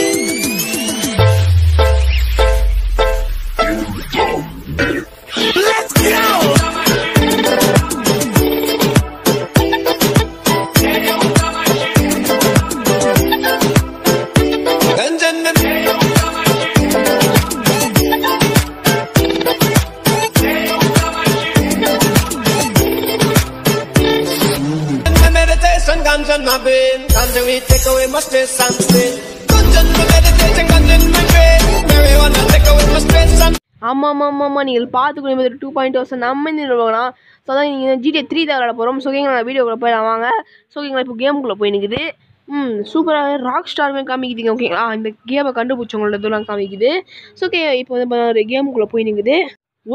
Thank you. ஆமாம் ஆமாம் ஆமாம் ஆமாம் நீங்கள் பார்த்துக்கணும் டூ பாயிண்ட் தௌசண்ட் நம்ம இந்த போகலாம் ஸோ அதான் நீங்கள் ஜிடிஏ த்ரீ தான் விளாட போகிறோம் ஸோ ஓகேங்களா வீடியோக்குள்ளே போயிடலாம் வாங்க ஸோ ஓகேங்களா இப்போ கேமுக்குள்ளே போய் நிற்குது ம் சூப்பராக ராக் ஸ்டாருமே காமிக்குதுங்க ஓகேங்களா இந்த கேமை கண்டுபிடிச்சவங்களோட இதெல்லாம் காமிக்குது ஸோ ஓகே இப்போ வந்து ஒரு கேமுக்குள்ளே போய் நிற்குது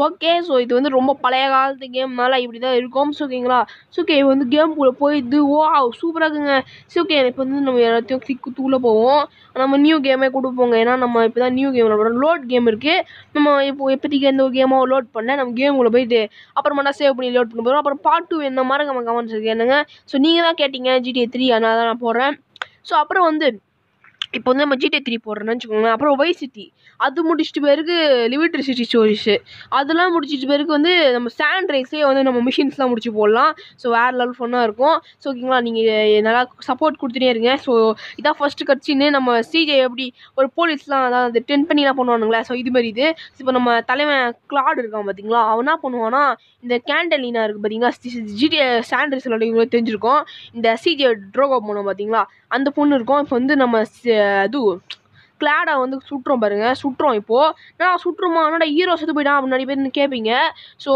ஓகே ஸோ இது வந்து ரொம்ப பழைய காலத்து கேம்னால இப்படி தான் இருக்கும் ஸோ ஓகேங்களா ஸோ ஓகே வந்து கேம்குள்ளே போய் இது ஓ சூப்பராக இருக்குங்க ஸோ இப்போ வந்து நம்ம எல்லாத்தையும் தூள போவோம் நம்ம நியூ கேமே கொடுப்போங்க ஏன்னா நம்ம இப்போ தான் நியூ கேம் விளாடுறோம் லோட் கேம் இருக்குது நம்ம இப்போ எப்போதைக்கு எந்த ஒரு கேமோ லோட் பண்ண நம்ம கூட போயிட்டு நான் சேவ் பண்ணி லோட் பண்ண போகிறோம் அப்புறம் பார்ட் டூ என்ன மாதிரி நம்ம கவனிச்சிருக்கேன் என்னங்க ஸோ நீங்கள் தான் கேட்டிங்க ஜிடிஏ த்ரீ அதனால தான் நான் போடுறேன் ஸோ அப்புறம் வந்து இப்போ வந்து நம்ம ஜிடி த்ரீ போடுறோன்னு வச்சுக்கோங்களேன் அப்புறம் ஒய் சிட்டி அது முடிச்சுட்டு பிறகு லிமிட் சிட்டி ஸ்டோரிஸு அதெல்லாம் முடிச்சிட்டு பிறகு வந்து நம்ம சாண்ட் ரைஸே வந்து நம்ம மிஷின்ஸ்லாம் முடிச்சு போடலாம் ஸோ வேறு லெவல் ஃபன்னாக இருக்கும் ஸோ ஓகேங்களா நீங்கள் நல்லா சப்போர்ட் கொடுத்துட்டே இருங்க ஸோ இதான் ஃபஸ்ட்டு கட்சின்னு நம்ம சிஜே எப்படி ஒரு போலீஸ்லாம் அதாவது டென் பண்ணிலாம் பண்ணுவானுங்களே ஸோ இது மாதிரி இது இப்போ நம்ம தலைவன் கிளாடு இருக்கான் பார்த்தீங்களா அவன் என்ன பண்ணுவான்னா இந்த கேண்டலினா இருக்குது பார்த்தீங்களா ஜிடி சாண்ட் ரைஸ் தெரிஞ்சிருக்கும் இந்த சிஜே ட்ரோகோ போனோம் பார்த்தீங்களா அந்த பொண்ணு இருக்கும் இப்போ வந்து நம்ம இது கிளாடா வந்து சுட்டுறோம் பாருங்க சுட்டுறோம் இப்போ நான் சுட்டுருமா என்னடா ஹீரோ செத்து போயிட்டான் அப்படின்னு நிறைய பேர் கேட்பீங்க ஸோ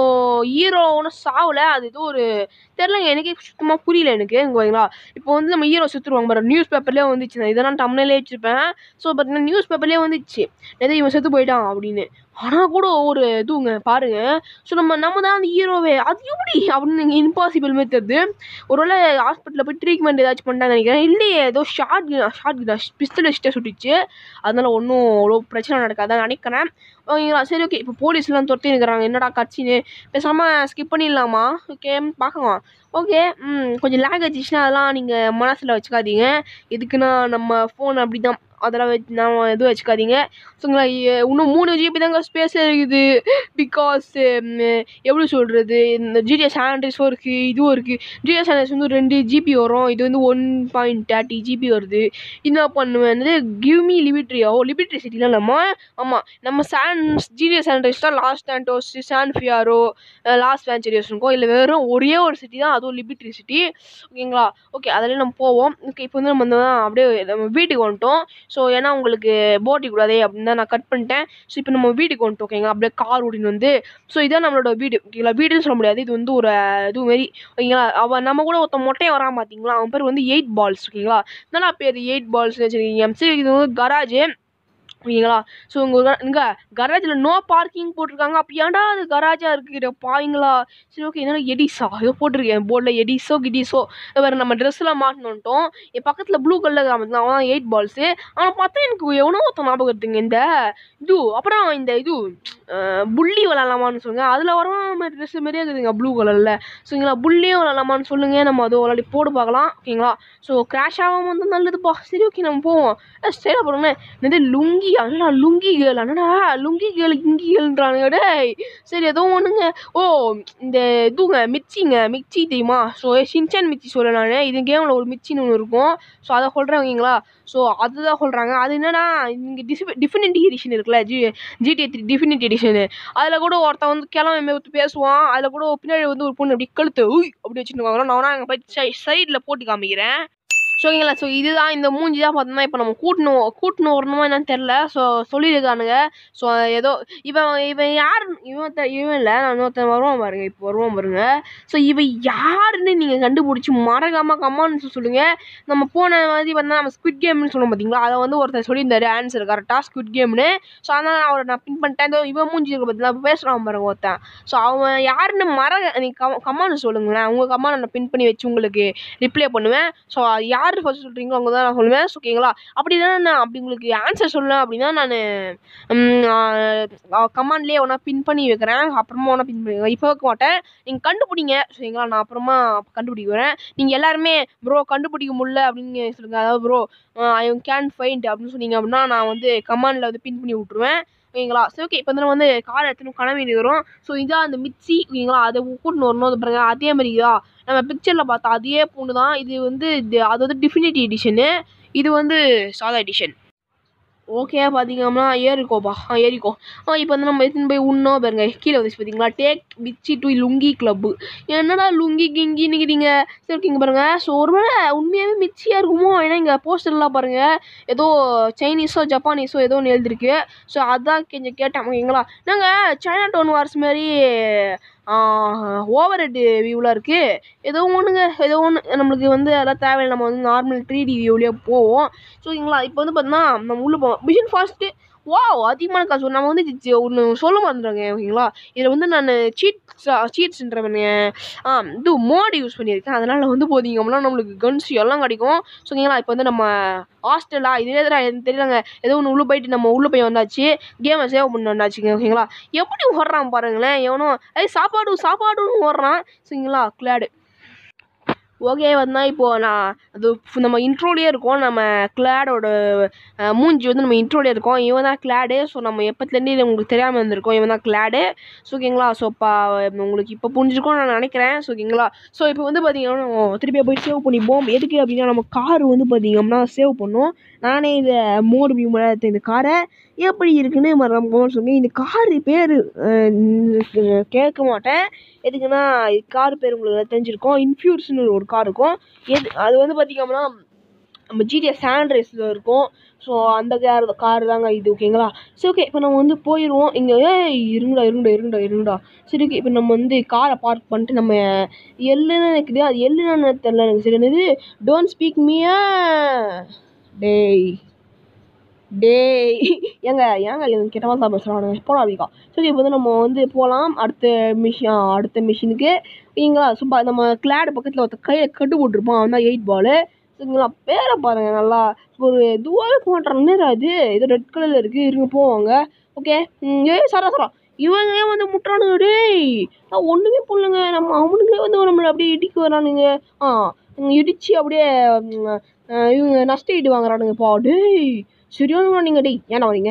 ஹீரோ ஒன்றும் சாகல அது ஏதோ ஒரு தெரிலங்க எனக்கே சுத்தமாக புரியல எனக்கு இங்கே இப்போ வந்து நம்ம ஹீரோ சுற்றுருவாங்க பாரு நியூஸ் பேப்பர்லேயே வந்துச்சு நான் இதெல்லாம் டம்னலே வச்சுருப்பேன் ஸோ பார்த்தீங்கன்னா நியூஸ் பேப்பர்லேயே வந்துச்சு எதோ இவன் செத்து போயிட்டான் அப்படின்னு ஆனால் கூட ஒரு இதுங்க பாருங்க ஸோ நம்ம நம்ம தான் அந்த ஹீரோவே அது எப்படி அப்படின்னு இம்பாசிபிள் மாதிரி தெரிது ஒருவேளை ஹாஸ்பிட்டலில் போய் ட்ரீட்மெண்ட் ஏதாச்சும் பண்ணிட்டாங்க நினைக்கிறேன் இல்லையே ஏதோ ஷார்ட் ஷார்ட் பிஸ்தல் வச்சுட்டே சுட்டுச்சு அதனால ஒன்றும் அவ்வளோ பிரச்சனை நடக்காதான் நினைக்கிறேன் ஓகேங்களா சரி ஓகே இப்போ போலீஸ்லாம் துரத்தி இருக்கிறாங்க என்னடா கட்சின்னு பேசாமல் ஸ்கிப் பண்ணிடலாமா ஓகே பார்க்கலாம் ஓகே கொஞ்சம் லேக் ஆச்சுன்னா அதெல்லாம் நீங்கள் மனசில் வச்சுக்காதீங்க எதுக்குன்னா நம்ம ஃபோன் அப்படி தான் அதெல்லாம் வச்சு நான் எதுவும் வச்சுக்காதீங்க சரிங்களா இன்னும் மூணு ஜிபி தாங்க ஸ்பேஸ் இருக்குது பிகாஸ் எப்படி சொல்கிறது இந்த ஜிடிஎஸ் ஹேண்ட்ரிஸும் இருக்குது இதுவும் இருக்குது ஜிடிஎஸ் ஹேண்ட்ரிஸ் வந்து ரெண்டு ஜிபி வரும் இது வந்து ஒன் பாயிண்ட் தேர்ட்டி ஜிபி வருது என்ன பண்ணுவேன் கிவ்மி லிபிட்ரியாவோ லிபிட்ரி சிட்டிலாம் நம்ம ஆமாம் நம்ம சான் ஜிடிஎஸ் ஹேண்ட்ரிஸ் தான் Los Santos San Fierro Las Venturas இருக்கும் இல்லை வெறும் ஒரே ஒரு சிட்டி தான் அதுவும் லிபிட்ரி சிட்டி ஓகேங்களா ஓகே அதில் நம்ம போவோம் ஓகே இப்போ வந்து நம்ம வந்து அப்படியே நம்ம வீட்டுக்கு வந்துட்டோம் ஸோ ஏன்னா உங்களுக்கு போட்டி அடிக்கக்கூடாது அப்படின்னு தான் நான் கட் பண்ணிட்டேன் ஸோ இப்போ நம்ம வீட்டுக்கு வந்துட்டு ஓகேங்களா அப்படியே கார் ஓடின்னு வந்து ஸோ இதான் நம்மளோட வீடு ஓகேங்களா வீடுன்னு சொல்ல முடியாது இது வந்து ஒரு இது மாரி ஓகேங்களா அவன் நம்ம கூட ஒருத்தன் மொட்டையை வரான் பார்த்தீங்களா அவன் பேர் வந்து எயிட் பால்ஸ் ஓகேங்களா என்னடா பேர் எயிட் பால்ஸ்னு வச்சுருக்கீங்க சரி இது வந்து கராஜு ஓகேங்களா ஸோ உங்கள் இங்கே கராஜில் நோ பார்க்கிங் போட்டிருக்காங்க அப்போ ஏன்டா அது கராஜாக இருக்குது பாய்ங்களா சரி ஓகே என்னடா எடிஸா ஏதோ போட்டிருக்கேன் போர்டில் எடிஸோ கிடிஸோ வேறு நம்ம ட்ரெஸ்லாம் மாட்டினோன்ட்டோம் என் பக்கத்தில் ப்ளூ கலர் அவன் தான் எயிட் பால்ஸு ஆனால் பார்த்தா எனக்கு எவ்வளோ ஒருத்தன் ஞாபகம் இருக்குங்க இந்த இது அப்புறம் இந்த இது புள்ளி விளாட்லாமான்னு சொல்லுங்கள் அதில் வரும் ட்ரெஸ் மாரி இருக்குதுங்க ப்ளூ கலரில் சரிங்களா புள்ளியும் விளாட்லாமான்னு சொல்லுங்கள் நம்ம அதோ விளாடி போட்டு பார்க்கலாம் ஓகேங்களா ஸோ கிராஷ் ஆகாமல் வந்து நல்லதுப்பா சரி ஓகே நம்ம போவோம் ஸ்டேடாக போனோன்னே என்னது லுங்கி அண்ணா லுங்கி கேள் அண்ணா லுங்கி கேள் இங்கி கேள்ன்றானுங்க டேய் சரி எதோ ஒன்றுங்க ஓ இந்த இதுங்க மிர்ச்சிங்க மிர்ச்சி தெரியுமா ஸோ சின்சான் மிர்ச்சி சொல்ல நான் இது கேமில் ஒரு மிர்ச்சின்னு ஒன்று இருக்கும் ஸோ அதை சொல்கிறேன் ஓகேங்களா ஸோ அதுதான் சொல்கிறாங்க அது என்னன்னா இங்கே டிஃபினிட்டி எடிஷன் இருக்குல்ல G GT three definitive edition competition அதில் கூட ஒருத்தன் வந்து கிளம்பி ஒருத்தன் பேசுவான் அதில் கூட பின்னாடி வந்து ஒரு பொண்ணு அப்படி கழுத்து உய் அப்படி இருக்காங்க நான் வேணா அங்கே போய் சை சைடில் போட்டு காமிக்கிறேன் ஸோ ஓகேங்களா ஸோ இதுதான் இந்த மூஞ்சி தான் பார்த்தோம்னா இப்போ நம்ம கூட்டணும் கூட்டணும் வரணுமா என்னன்னு தெரில ஸோ சொல்லியிருக்கானுங்க ஸோ ஏதோ இவன் இவன் யார் இவன் இவன் இல்லை நான் இன்னொருத்தன் வருவான் பாருங்க இப்போ வருவான் பாருங்க ஸோ இவன் யாருன்னு நீங்கள் கண்டுபிடிச்சி மறக்காமல் கம்மான்னு சொல்லுங்கள் நம்ம போன மாதிரி பார்த்தோம்னா நம்ம ஸ்குவிட் கேம்னு சொல்லணும் பார்த்தீங்களா அதை வந்து ஒருத்தர் சொல்லியிருந்தாரு ஆன்சர் கரெக்டாக ஸ்குவிட் கேம்னு ஸோ அதனால் நான் அவரை நான் பின் பண்ணிட்டேன் ஏதோ இவன் மூஞ்சி இருக்க பார்த்தீங்களா பேசுகிறான் பாருங்க ஒருத்தன் ஸோ அவன் யாருன்னு மறக்க நீ கம் கம்மான்னு சொல்லுங்களேன் உங்கள் கம்மா நான் பின் பண்ணி வச்சு உங்களுக்கு ரிப்ளை பண்ணுவேன் ஸோ யார் யார் ஃபஸ்ட்டு சொல்கிறீங்களோ அவங்க தான் நான் சொல்லுவேன் ஓகேங்களா அப்படி நான் அப்படி உங்களுக்கு ஆன்சர் சொல்லுவேன் அப்படின்னா நான் கமாண்ட்லேயே ஒன்றா பின் பண்ணி வைக்கிறேன் அப்புறமா ஒன்றா பின் பண்ணி இப்போ வைக்க மாட்டேன் நீங்கள் கண்டுபிடிங்க சரிங்களா நான் அப்புறமா கண்டுபிடிக்கிறேன் நீங்கள் எல்லாருமே ப்ரோ கண்டுபிடிக்க முடியல அப்படின்னு சொல்லுங்கள் அதாவது ப்ரோ ஐ கேன் ஃபைண்ட் அப்படின்னு சொன்னீங்க அப்படின்னா நான் வந்து கமாண்டில் வந்து பின் பண்ணி விட்ருவேன் ஓகேங்களா சரி ஓகே இப்போ வந்து கார் எடுத்துன்னு கனவு வரும் ஸோ இதாக அந்த மிக்சி ஓகேங்களா அதை கூட்டின்னு வரணும் அது பிறகு அதே மாதிரியா நம்ம பிக்சரில் பார்த்தா அதே பொண்ணு தான் இது வந்து அது வந்து டிஃபினிட்டி எடிஷனு இது வந்து சாதா எடிஷன் ஓகேயா பார்த்திங்கன்னா ஏறிக்கோப்பா ஆ ஏறிக்கோ ஆ இப்போ வந்து நம்ம எடுத்துன்னு போய் உண்ணோம் பாருங்க கீழே வந்துச்சு பார்த்தீங்களா டேக் பிச்சி டு லுங்கி கிளப்பு என்னடா லுங்கி கிங்கி நிற்கிறீங்க சரி ஓகேங்க பாருங்கள் ஸோ ஒரு வேளை உண்மையாகவே மிச்சியாக இருக்குமோ ஏன்னா இங்கே போஸ்டர்லாம் பாருங்கள் ஏதோ சைனீஸோ ஜப்பானீஸோ ஏதோ ஒன்று எழுதிருக்கு ஸோ அதான் கொஞ்சம் கேட்டேன் ஓகேங்களா நாங்கள் சைனா டவுன் வார்ஸ் மாதிரி ஓவர் வியூவெலாம் இருக்குது ஏதோ ஒன்றுங்க ஏதோ ஒன்று நம்மளுக்கு வந்து அதெல்லாம் தேவையில்லை நம்ம வந்து நார்மல் த்ரீ டி வியூலேயே போவோம் ஸோ ஓகேங்களா இப்போ வந்து பார்த்தோம்னா நம்ம உள்ளே போவோம் மிஷின் ஃபாஸ்ட்டு வாவ் அதிகமான காசு நம்ம வந்து ஒன்று சொல்ல மறந்துடுங்க ஓகேங்களா இதில் வந்து நான் சீட்ஸ் சீட்ஸ்ன்றவனே ஆ இது மோடு யூஸ் பண்ணியிருக்கேன் அதனால் வந்து போதிங்கம்னா நம்மளுக்கு கன்ஸ் எல்லாம் கிடைக்கும் ஸோ ஓகேங்களா இப்போ வந்து நம்ம ஹாஸ்டலா இதே தான் எனக்கு தெரியலங்க ஏதோ ஒன்று உள்ளே போயிட்டு நம்ம உள்ளே போய் வந்தாச்சு கேமை சேவ் பண்ணி வந்தாச்சுங்க ஓகேங்களா எப்படி ஓடுறான் பாருங்களேன் எவனும் ஐ சாப்பாடு சாப்பாடுன்னு ஓடுறான் சரிங்களா கிளாடு ஓகே வந்தால் இப்போது நான் அது நம்ம இன்ட்ரோலேயே இருக்கோம் நம்ம கிளாடோட மூஞ்சி வந்து நம்ம இன்ட்ரோலே இருக்கோம் இவன் தான் கிளாடு ஸோ நம்ம எப்போத்துலேருந்து இது உங்களுக்கு தெரியாமல் இருந்திருக்கோம் இவன் தான் கிளாடு ஸோ ஓகேங்களா ஸோ இப்போ உங்களுக்கு இப்போ புரிஞ்சிருக்கோம் நான் நினைக்கிறேன் ஸோ ஓகேங்களா ஸோ இப்போ வந்து பார்த்தீங்கன்னா நம்ம திருப்பியாக போய் சேவ் பண்ணிப்போம் எதுக்கு அப்படின்னா நம்ம கார் வந்து அப்படின்னா சேவ் பண்ணோம் நானே இந்த மோர் வியூவில் எடுத்த இந்த காரை எப்படி இருக்குதுன்னு போகணும்னு சொல்லி இந்த காரு பேர் கேட்க மாட்டேன் எதுக்குன்னா இது கார் பேர் உங்களுக்கு தெரிஞ்சிருக்கும் இன்ஃபியூர்ஸ்னு ஒரு கார் இருக்கும் எது அது வந்து பார்த்திங்க அப்படின்னா நம்ம ஜிடிஎஸ் சாண்ட் இருக்கும் ஸோ அந்த கார் கார் தாங்க இது ஓகேங்களா சரி ஓகே இப்போ நம்ம வந்து போயிடுவோம் இங்கே இருங்கடா இருங்கடா இருங்கடா இருங்கடா சரி ஓகே இப்போ நம்ம வந்து காரை பார்க் பண்ணிட்டு நம்ம எள்ளுன்னு நினைக்குது அது எள்ளுன்னு தெரில எனக்கு சரி என்னது டோன்ட் ஸ்பீக் மீ டேய் டேய் ஏங்க ஏங்க எனக்கு கெட்ட வார்த்தை பேசுகிறானுங்க போடா அப்படிக்கா சரி இப்போ வந்து நம்ம வந்து போகலாம் அடுத்த மிஷின் அடுத்த மிஷினுக்கு இங்கே சும்மா நம்ம கிளாடு பக்கத்தில் ஒருத்த கையில் கட்டு போட்டிருப்பான் அவன் தான் எயிட் பாலு சரிங்களா பேரை பாருங்கள் நல்லா ஒரு இதுவாகவே போட்டுறாங்கன்னு அது ஏதோ ரெட் கலரில் இருக்குது இருங்க போவாங்க ஓகே ஏய் சரா சரா இவங்களே வந்து முட்டுறானுங்க டேய் நான் ஒன்றுமே பண்ணலங்க நம்ம அவனுங்களே வந்து நம்மளை அப்படியே இடிக்க வரானுங்க ஆ இடித்து அப்படியே இவங்க நஷ்ட ஈடு வாங்குறானுங்க பாடு டேய் சரியான நீங்கள் டேய் ஏன்டா வரீங்க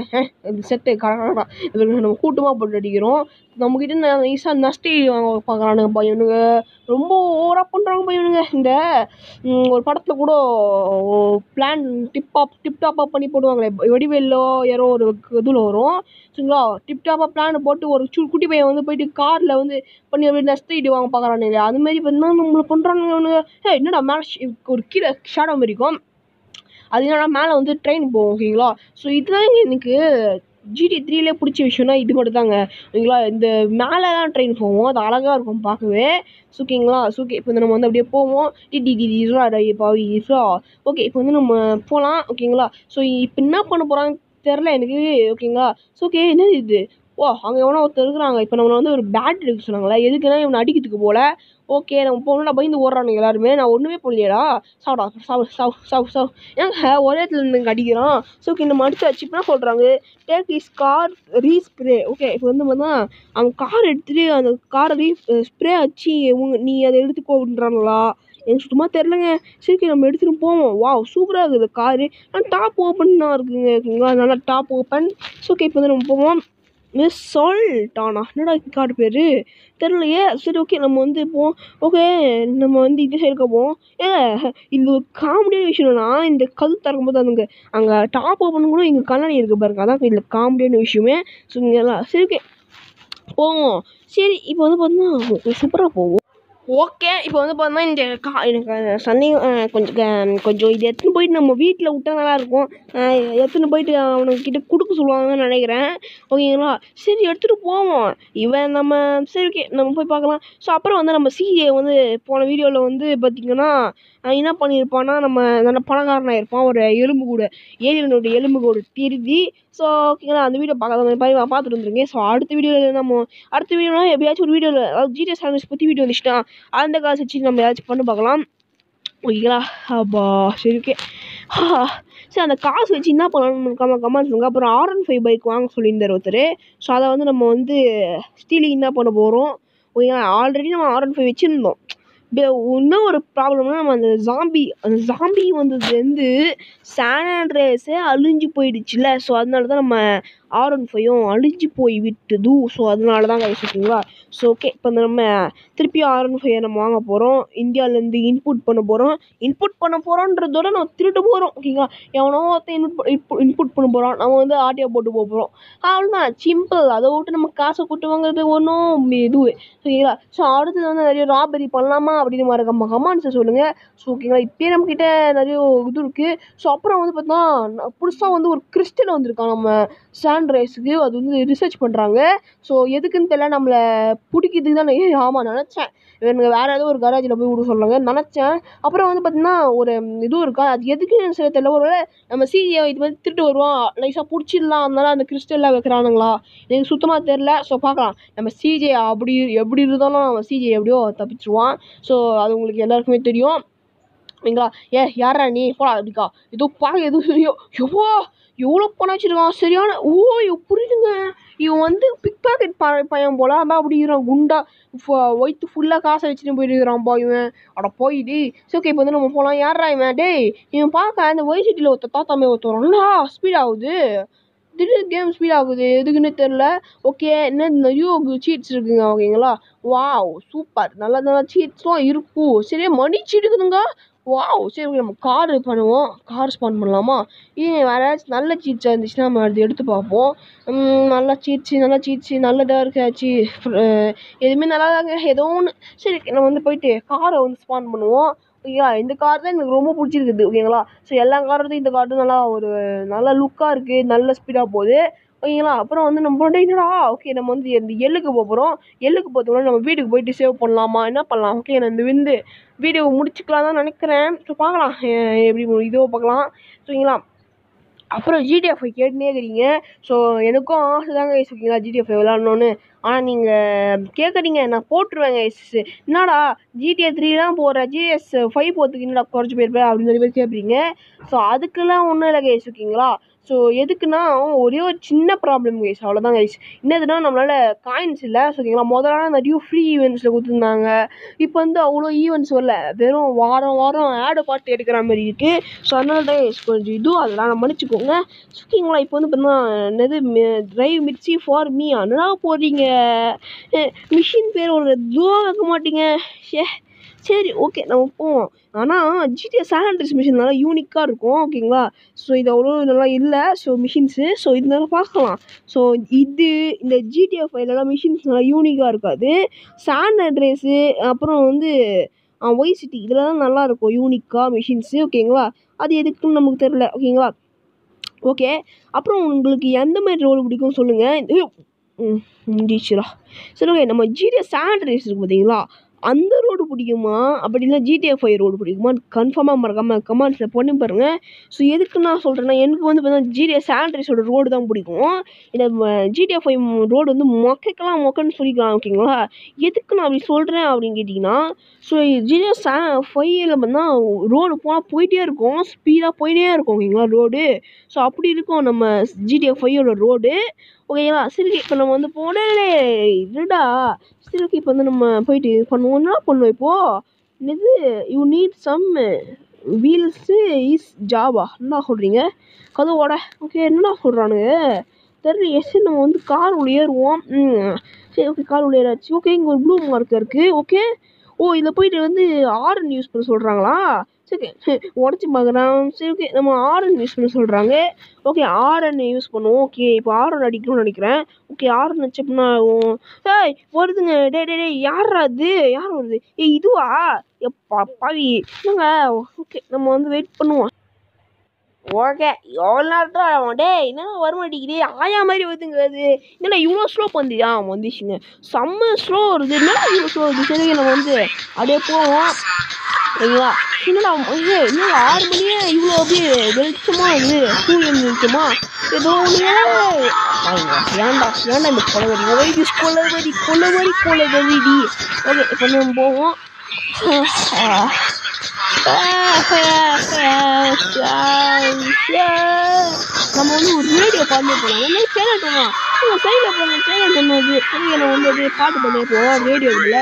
இது செட்டு கரெக்டாக இவருக்கு நம்ம கூட்டமாக போட்டு அடிக்கிறோம் நம்மக்கிட்ட நைஸாக நஷ்டி வாங்க பார்க்குறானுங்க பையனுங்க ரொம்ப ஓவராக பண்ணுறாங்க பையனுங்க இந்த ஒரு படத்தில் கூட பிளான் டிப்டாப் டிப்டாப்பாக பண்ணி போடுவாங்களே வடிவேலோ யாரோ ஒரு இதில் வரும் சரிங்களா டிப்டாப்பாக பிளான் போட்டு ஒரு சு குட்டி பையன் வந்து போயிட்டு காரில் வந்து பண்ணி அப்படி நஷ்டிட்டு வாங்க பார்க்குறானுங்க அதுமாரி பார்த்தீங்கன்னா நம்மளை பண்ணுறானுங்க ஏ என்னடா மேலே ஒரு கீழே ஷேடோ மாதிரி இருக்கும் அது என்னென்னா மேலே வந்து ட்ரெயின் போகும் ஓகேங்களா ஸோ இதுதான் எனக்கு ஜிடி த்ரீலே பிடிச்ச விஷயம்னா இது தாங்க ஓகேங்களா இந்த மேலே தான் ட்ரெயின் போவோம் அது அழகாக இருக்கும் பார்க்கவே ஸோ ஓகேங்களா ஸோ இப்போ வந்து நம்ம வந்து அப்படியே போவோம் டிடி டிடி பாவி ஓகே இப்போ வந்து நம்ம போகலாம் ஓகேங்களா ஸோ இப்போ என்ன பண்ண போகிறாங்க தெரில எனக்கு ஓகேங்களா ஸோ ஓகே என்னது இது ஓ அங்கே எவனோ ஒருத்தன் இருக்கிறாங்க இப்போ நம்மளை வந்து ஒரு பேட் எடுக்க சொன்னாங்களே எதுக்குன்னா இவனை அடிக்கிறதுக்கு போல் ஓகே நம்ம போகணும்னா பயந்து ஓடுறானுங்க எல்லாருமே நான் ஒன்றுமே பண்ணலையடா சாப்பிடா சாவு சவு சவு சவு ஏங்க ஒரே இடத்துல இருந்து அடிக்கிறான் ஸோ இந்த மடிச்சு வச்சுப்பா சொல்கிறாங்க take is car respray okay இப்போ வந்து பார்த்தா அவன் கார் எடுத்துகிட்டு அந்த காரை ரீ ஸ்ப்ரே வச்சு நீ அதை எடுத்துக்கோ அப்படின்றாங்களா எனக்கு சுத்தமாக தெரிலங்க சரி நம்ம எடுத்துகிட்டு போவோம் வா சூப்பராக இருக்குது காரு ஆனால் டாப் ஓப்பன் தான் இருக்குங்க நல்லா டாப் ஓப்பன் ஸோ ஓகே இப்போ வந்து நம்ம போவோம் மிஸ் சால்ட்டானா என்னடா கார்டு பேர் தெரிலையே சரி ஓகே நம்ம வந்து இப்போ ஓகே நம்ம வந்து இது சைடு போவோம் ஏங்க இது ஒரு காமெடியான விஷயம்னா இந்த கல் திறக்கும்போது அதுங்க அங்கே டாப் ஓப்பன் கூட இங்கே கண்ணாடி இருக்குது பாருங்க அதான் இந்த காமெடியான விஷயமே ஸோ இங்கெல்லாம் சரி ஓகே போவோம் சரி இப்போ வந்து பார்த்தோம்னா சூப்பராக போவோம் ஓகே இப்போ வந்து பார்த்தோம்னா இந்த கா எனக்கு சந்தேகம் கொஞ்சம் கொஞ்சம் இது எடுத்துன்னு போயிட்டு நம்ம வீட்டில் விட்டா நல்லாயிருக்கும் எடுத்துன்னு போயிட்டு அவனுக்கிட்ட கொடுக்க சொல்லுவாங்கன்னு நினைக்கிறேன் ஓகேங்களா சரி எடுத்துகிட்டு போவோம் இவன் நம்ம சரி ஓகே நம்ம போய் பார்க்கலாம் ஸோ அப்புறம் வந்து நம்ம சிஏ வந்து போன வீடியோவில் வந்து பார்த்திங்கன்னா என்ன பண்ணியிருப்பான்னா நம்ம நல்ல பணக்காரனாக இருப்பான் ஒரு எலும்பு கூடு ஏழியனுடைய எலும்பு கூடு திருதி ஸோ ஓகேங்களா அந்த வீடியோ பார்க்காதவங்க நான் பார்த்துட்டு வந்துருக்கேன் ஸோ அடுத்த வீடியோவில் நம்ம அடுத்த வீடியோனா எப்படியாச்சும் ஒரு வீடியோவில் அதாவது ஜிடிஎஸ் சாண்ட்விச் பற்றி வீடியோ வந்துச்சுன்னா அந்த காசு வச்சு நம்ம ஏதாச்சும் பண்ணி பார்க்கலாம் ஓகேங்களா அப்பா சரி ஓகே சரி அந்த காசு வச்சு என்ன பண்ணணும்னு கம கம்மா சொல்லுங்க அப்புறம் ஆர் அண்ட் ஃபைவ் பைக் வாங்க சொல்லியிருந்தார் ஒருத்தர் ஸோ அதை வந்து நம்ம வந்து ஸ்டீலிங் என்ன பண்ண போகிறோம் ஓகேங்களா ஆல்ரெடி நம்ம ஆர் அண்ட் ஃபைவ் வச்சுருந்தோம் இன்னும் ஒரு ப்ராப்ளம்னா நம்ம அந்த ஜாம்பி அந்த ஜாம்பி வந்ததுலேருந்து சான் ஆண்ட்ரியாஸே அழிஞ்சு போயிடுச்சுல்ல ஸோ அதனால தான் நம்ம ஆர் ஒன் ஃபையும் அழிஞ்சு போய் விட்டது ஸோ அதனால தான் கை ஓகேங்களா ஸோ ஓகே இப்போ நம்ம திருப்பி ஆர் ஒன் ஃபைவை நம்ம வாங்க போகிறோம் இந்தியாவிலேருந்து இன்புட் பண்ண போகிறோம் இன்புட் பண்ண போகிறோன்றதோட நம்ம திருட்டு போகிறோம் ஓகேங்களா எவனோ ஒருத்தர் இன்புட் இன்புட் பண்ண போகிறோம் நம்ம வந்து ஆர்டிஓ போட்டு போக போகிறோம் அவ்வளோதான் சிம்பிள் அதை விட்டு நம்ம காசை கூட்டு வாங்குறது ஒன்றும் இதுவே ஓகேங்களா ஸோ அடுத்தது வந்து நிறைய ராபரி பண்ணலாமா அப்படின்னு மறக்க கமாண்ட்ஸை சொல்லுங்கள் ஸோ ஓகேங்களா இப்போயே நம்மக்கிட்ட நிறைய இது இருக்குது ஸோ அப்புறம் வந்து பார்த்தோம்னா புதுசாக வந்து ஒரு கிறிஸ்டின் வந்திருக்கான் நம்ம சான் ரைஸுக்கு அது வந்து ரிசர்ச் பண்ணுறாங்க ஸோ எதுக்குன்னு தெரியல நம்மளை பிடிக்கிறதுக்கு தான் நான் ஆமாம் நினச்சேன் எனக்கு வேறு ஏதோ ஒரு கராஜில் போய் விட சொல்லுங்க நினச்சேன் அப்புறம் வந்து பார்த்தீங்கன்னா ஒரு இதுவும் இருக்கா அது எதுக்குன்னு சில தெரியல ஒரு நம்ம சிஏ இது வந்து திருட்டு வருவோம் லைஸாக பிடிச்சிடலாம் அதனால அந்த கிறிஸ்டல்லாம் வைக்கிறானுங்களா எனக்கு சுத்தமாக தெரில ஸோ பார்க்கலாம் நம்ம சிஜே அப்படி எப்படி இருந்தாலும் நம்ம சிஜே எப்படியோ தப்பிச்சுருவான் ஸோ அது உங்களுக்கு எல்லாருக்குமே தெரியும் ஓகேங்களா ஏ யாரா நீ போடா அப்படிக்கா ஏதோ பார்க்க எதுவும் தெரியும் எவ்வளோ எவ்வளோ பணம் வச்சுருக்கான் சரியான ஓ புரியுதுங்க இவன் வந்து பிக் பாக்கெட் ப பையன் போல அதான் அப்படி இருக்கிறான் குண்டா ஒய்த்து ஃபுல்லாக காசை வச்சுட்டு பா இவன் அட போயிடு சரி ஓகே இப்போ வந்து நம்ம போகலாம் யாரா இவன் டேய் இவன் பார்க்க அந்த ஒய் சிட்டியில் ஒருத்த தாத்தாமே ஒருத்தர் நல்லா ஸ்பீட் ஆகுது திடீர்னு கேம் ஸ்பீடாகுது எதுக்குன்னே தெரில ஓகே என்ன நிறைய சீட்ஸ் இருக்குங்க ஓகேங்களா வாவ் சூப்பர் நல்ல நல்ல சீட்ஸ்லாம் இருக்கும் சரி மணி சீட் இருக்குதுங்க வாவ் சரி ஓகே நம்ம கார் பண்ணுவோம் கார் ஸ்பான் பண்ணலாமா இது வேற ஏதாச்சும் நல்ல சீட்ஸாக இருந்துச்சுன்னா நம்ம அது எடுத்து பார்ப்போம் நல்லா சீட்ஸு நல்லா சீட்ஸு நல்லதாக இருக்கா சீ எதுவுமே நல்லா தாங்க ஏதோ ஒன்று சரி நம்ம வந்து போயிட்டு காரை வந்து ஸ்பான் பண்ணுவோம் ஓகேங்களா இந்த கார் தான் எனக்கு ரொம்ப பிடிச்சிருக்குது ஓகேங்களா ஸோ எல்லா காரை இந்த கார் தான் நல்லா ஒரு நல்ல லுக்காக இருக்குது நல்ல ஸ்பீடாக போகுது ஓகேங்களா அப்புறம் வந்து நம்மள்ட்ட என்னடா ஓகே நம்ம வந்து இந்த எள்ளுக்கு போக போகிறோம் எள்ளுக்கு போகிறதுக்கு நம்ம வீட்டுக்கு போயிட்டு சேவ் பண்ணலாமா என்ன பண்ணலாம் ஓகே நான் இந்த விந்து வீடியோ முடிச்சுக்கலாம் தான் நினைக்கிறேன் ஸோ பார்க்கலாம் எப்படி இதோ பார்க்கலாம் சரிங்களா அப்புறம் ஜிடிஎஃப் கேட்டுனே இருக்கிறீங்க ஸோ எனக்கும் ஆசை தாங்க ஓகேங்களா ஜிடிஎஃப் விளாட்ணுன்னு ஆனால் நீங்கள் கேட்குறீங்க நான் போட்டுருவேங்க எஸ்ஸு என்னடா ஜிடிஏ த்ரீ தான் போடுற ஜிஎஸ் ஃபைவ் போகிறதுக்கு என்னடா குறைச்சி போயிருப்பேன் அப்படின்னு சொல்லி போய் கேட்பீங்க ஸோ அதுக்கெல்லாம் ஒன்றும் இல்லை கைஸ் ஓகேங்களா ஸோ எதுக்குன்னா ஒரே ஒரு சின்ன ப்ராப்ளம் கைஸ் அவ்வளோதான் கைஸ் என்னதுன்னா நம்மளால் காயின்ஸ் இல்லை ஸோ ஓகேங்களா முதல்ல நிறைய ஃப்ரீ ஈவெண்ட்ஸில் கொடுத்துருந்தாங்க இப்போ வந்து அவ்வளோ ஈவெண்ட்ஸ் வரல வெறும் வாரம் வாரம் ஆடு பார்த்து எடுக்கிற மாதிரி இருக்குது ஸோ அதனால தான் கைஸ் கொஞ்சம் இதுவும் அதெல்லாம் நான் மன்னிச்சுக்கோங்க ஓகேங்களா இப்போ வந்து பார்த்தீங்கன்னா என்னது ட்ரைவ் மிர்ச்சி ஃபார் மீ அண்ணா போடுறீங்க மிஷின் பேர் ஒரு துவா வைக்க மாட்டீங்க ஷே சரி ஓகே நம்ம போவோம் ஆனால் ஜிடிஎஸ் சாண்ட்ரிஸ் மிஷின் நல்லா யூனிக்காக இருக்கும் ஓகேங்களா ஸோ இது அவ்வளோ நல்லா இல்லை ஸோ மிஷின்ஸு ஸோ இதனால பார்க்கலாம் ஸோ இது இந்த ஜிடிஎஃப் ஃபைவ்லலாம் மிஷின்ஸ் நல்லா யூனிக்காக இருக்காது சாண்ட் அட்ரஸு அப்புறம் வந்து ஒய் சிட்டி இதில் தான் நல்லாயிருக்கும் யூனிக்காக மிஷின்ஸு ஓகேங்களா அது எதுக்குன்னு நமக்கு தெரில ஓகேங்களா ஓகே அப்புறம் உங்களுக்கு எந்த மாதிரி ரோல் பிடிக்கும் சொல்லுங்கள் டிஷிரா சொல்லுங்க நம்ம ஜிடிஎஸ் சாண்ட் ரேஸ் இருக்குது பார்த்தீங்களா அந்த ரோடு பிடிக்குமா அப்படி இல்லை ஜிடிஎஃப் ஃபைவ் ரோடு பிடிக்குமான்னு கன்ஃபார்மாக மறக்காமல் கமெண்ட்ஸில் பண்ணி பாருங்கள் ஸோ எதுக்கு நான் சொல்கிறேன்னா எனக்கு வந்து பார்த்தீங்கன்னா ஜிடிஏ சேலரிஸோட ரோடு தான் பிடிக்கும் இந்த ஜிடிஎஃப் ஃபைவ் ரோடு வந்து மொக்கைக்கெல்லாம் மொக்கன்னு சொல்லிக்கலாம் ஓகேங்களா எதுக்கு நான் அப்படி சொல்கிறேன் அப்படின்னு கேட்டிங்கன்னா ஸோ ஜிடிஎஸ் சே ஃபைவ்ல பார்த்தீங்கன்னா ரோடு போனால் போயிட்டே இருக்கும் ஸ்பீடாக போயிட்டே இருக்கும் ஓகேங்களா ரோடு ஸோ அப்படி இருக்கும் நம்ம ஜிடிஎஃப் ஃபைவோட ரோடு ஓகேங்களா சரி இப்போ நம்ம வந்து போனே இருடா சரி ஓகே இப்போ வந்து நம்ம போயிட்டு பண்ணுவோம்னா பண்ணுவோம் இப்போது இது you need some wheels is ஜாவா என்ன சொல்கிறீங்க ஓட ஓகே என்ன சொல்கிறானுங்க தெரியல சரி நம்ம வந்து கார் உள்ள சரி ஓகே கார் உள்ள ஏறாச்சு ஓகே இங்கே ஒரு ப்ளூ மார்க் இருக்குது ஓகே ஓ இதில் போயிட்டு வந்து ஆர்என் யூஸ் பண்ண சொல்கிறாங்களா சரி சரி உடச்சி பார்க்குறான் சரி ஓகே நம்ம ஆர்என் யூஸ் பண்ண சொல்கிறாங்க ஓகே ஆரன் யூஸ் பண்ணுவோம் ஓகே இப்போ ஆரன் அடிக்கணும்னு நினைக்கிறேன் ஓகே ஆரன் வச்சோம்னா ஆகும் ஏய் வருதுங்க டே டே டே யாரா அது யார் வருது ஏ இதுவா எப்பா பாவி என்னங்க ஓகே நம்ம வந்து வெயிட் பண்ணுவோம் ஓகே எவ்வளோ நேரத்தில் தான் ஆகும் டே என்னென்ன வர மாட்டேங்குது ஆயா மாதிரி வருதுங்க அது என்னடா இவ்வளோ ஸ்லோ பந்தியா வந்துச்சுங்க செம்ம ஸ்லோ வருது என்ன இவ்வளோ ஸ்லோ வருது சரி நம்ம வந்து அப்படியே போவோம் ஓகேவா என்னடா இன்னும் ஆறு மணியே இவ்வளோ அப்படியே வெளிச்சமா இது சூரியன் வெளிச்சமா ஏதோ ஏன்டா ஏன்டா இந்த கொலவரி ஓய்வு கொலவரி கொலவரி கொலவரி ஓகே இப்போ நம்ம போவோம் நம்ம வந்து ஒரு ரேடியோ பாட்டு போகலாம் என்ன சேனல் போகலாம் சைடில் என்னது சரி வந்து பாட்டு பண்ணிட்டு போவோம் ரேடியோ இல்லை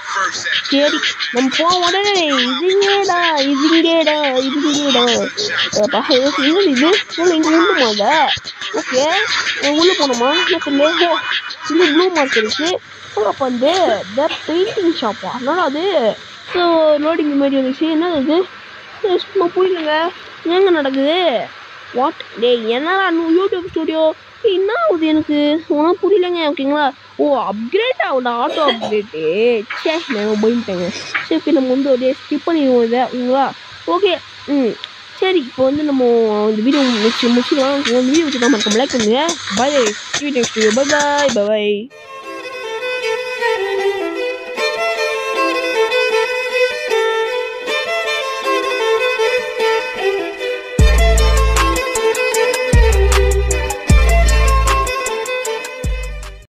சரி நம்ம போக உடனே இதுங்கடா இதுங்கடா இதுங்கடா இது இது இங்கே உள்ளுமாங்க ஓகே உள்ளே போனோமா எனக்கு சொல்லு இது ப்ளூ மார்க் இருக்கு அப்போ வந்து த பெயிண்டிங் ஷாப்பா அதனால அது ஸோ லோடிங் மாதிரி வந்துச்சு என்ன அது சும்மா புரியலங்க எங்கே நடக்குது வாட் டே என்னடா இன்னும் யூடியூப் ஸ்டுடியோ என்ன ஆகுது எனக்கு ஒன்றும் புரியலங்க ஓகேங்களா ஓ அப்கிரேட் ஆகுது ஆட்டோ அப்கிரேட்டு சே நான் போயிட்டேங்க சரி இப்போ நம்ம வந்து ஒரு ஸ்கிப் பண்ணிடுவோம் இதை ஓகேங்களா ஓகே ம் சரி இப்போ வந்து நம்ம இந்த வீடியோ முடிச்சு முடிச்சுக்கலாம் வீடியோ வச்சு நம்ம லைக் பண்ணுங்கள் பாய் வீடியோ பாய் பாய்